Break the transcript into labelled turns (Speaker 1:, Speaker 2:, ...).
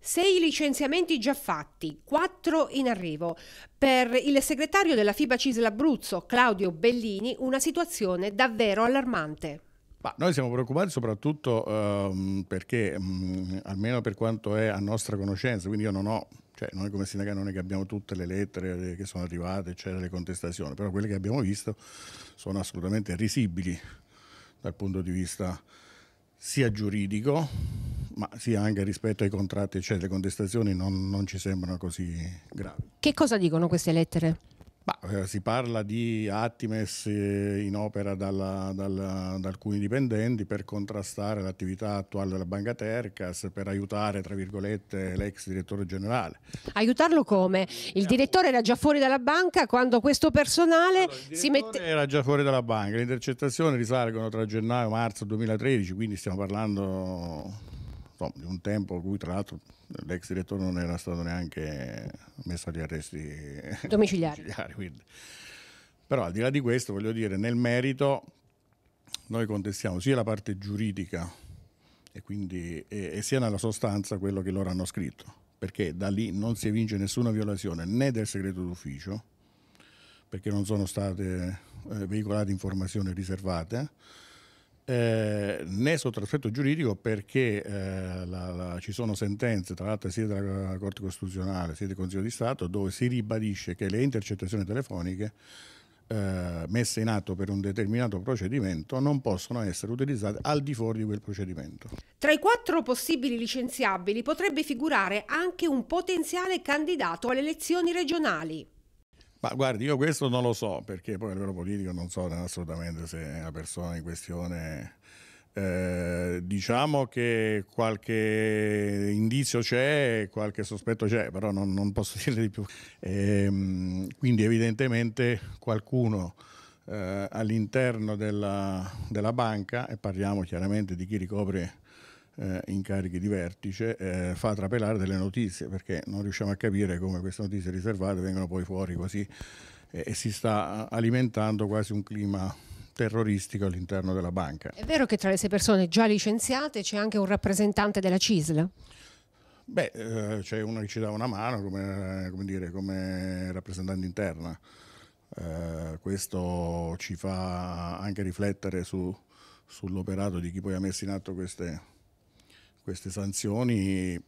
Speaker 1: Sei licenziamenti già fatti, quattro in arrivo. Per il segretario della FIBA Cisla Abruzzo, Claudio Bellini, una situazione davvero allarmante.
Speaker 2: Ma noi siamo preoccupati soprattutto ehm, perché, mh, mm, almeno per quanto è a nostra conoscenza, quindi io non ho, cioè noi come sindacato non è che abbiamo tutte le lettere che sono arrivate, eccetera, le contestazioni, però quelle che abbiamo visto sono assolutamente risibili dal punto di vista sia giuridico ma sì, anche rispetto ai contratti, cioè le contestazioni non, non ci sembrano così gravi.
Speaker 1: Che cosa dicono queste lettere?
Speaker 2: Bah, eh, si parla di atti Attimes eh, in opera dalla, dalla, da alcuni dipendenti per contrastare l'attività attuale della Banca Tercas, per aiutare, tra virgolette, l'ex direttore generale.
Speaker 1: Aiutarlo come? Il certo. direttore era già fuori dalla banca quando questo personale allora, si mette...
Speaker 2: Era già fuori dalla banca, le intercettazioni risalgono tra gennaio e marzo 2013, quindi stiamo parlando insomma, di un tempo, in cui tra l'altro l'ex direttore non era stato neanche messo agli arresti domiciliari. domiciliari Però al di là di questo, voglio dire, nel merito noi contestiamo sia la parte giuridica e, quindi, e, e sia nella sostanza quello che loro hanno scritto perché da lì non si evince nessuna violazione né del segreto d'ufficio, perché non sono state eh, veicolate informazioni riservate, eh, né sotto l'aspetto giuridico perché eh, la, la, ci sono sentenze, tra l'altro sia della Corte Costituzionale sia del Consiglio di Stato, dove si ribadisce che le intercettazioni telefoniche eh, messe in atto per un determinato procedimento non possono essere utilizzate al di fuori di quel procedimento.
Speaker 1: Tra i quattro possibili licenziabili potrebbe figurare anche un potenziale candidato alle elezioni regionali.
Speaker 2: Ma guardi, io questo non lo so, perché poi a livello politico non so assolutamente se la persona in questione... Eh, diciamo che qualche indizio c'è, qualche sospetto c'è, però non, non posso dire di più. Eh, quindi evidentemente qualcuno eh, all'interno della, della, banca, e parliamo chiaramente di chi ricopre eh, incarichi di vertice, eh, fa trapelare delle notizie perché non riusciamo a capire come queste notizie riservate vengono poi fuori così eh, e si sta alimentando quasi un clima terroristico all'interno della banca. È
Speaker 1: vero che tra le sei persone già licenziate c'è anche un rappresentante della CISL?
Speaker 2: Beh, eh, c'è uno che ci dà una mano come, come, dire, come rappresentante interna. Eh, questo ci fa anche riflettere su, sull'operato di chi poi ha messo in atto queste, queste sanzioni